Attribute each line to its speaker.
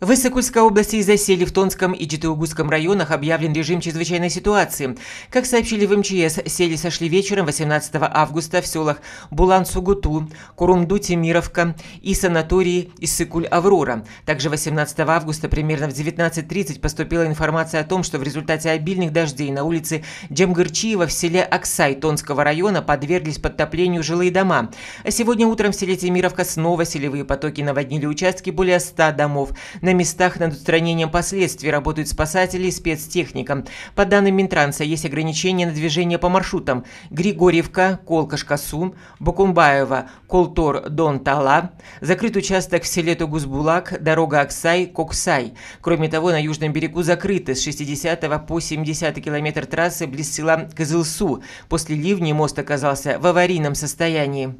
Speaker 1: В Иссыкульской области из-за сели в Тонском и Читыугусском районах объявлен режим чрезвычайной ситуации. Как сообщили в МЧС, сели сошли вечером 18 августа в селах Булан-Сугуту, Курумду-Тимировка и санатории Иссыкуль-Аврора. Также 18 августа примерно в 19.30 поступила информация о том, что в результате обильных дождей на улице Джемгырчиева в селе Аксай Тонского района подверглись подтоплению жилые дома. А сегодня утром в селе Тимировка снова селевые потоки наводнили участки более 100 домов. На местах над устранением последствий работают спасатели и спецтехника. По данным Минтранса, есть ограничения на движение по маршрутам. Григорьевка, Колкашкасу, Бакумбаева, Колтор, Дон Тала. Закрыт участок в селе Тугузбулак, дорога Аксай, Коксай. Кроме того, на южном берегу закрыты с 60 по 70 километр трассы близ села Кызылсу. После ливней мост оказался в аварийном состоянии.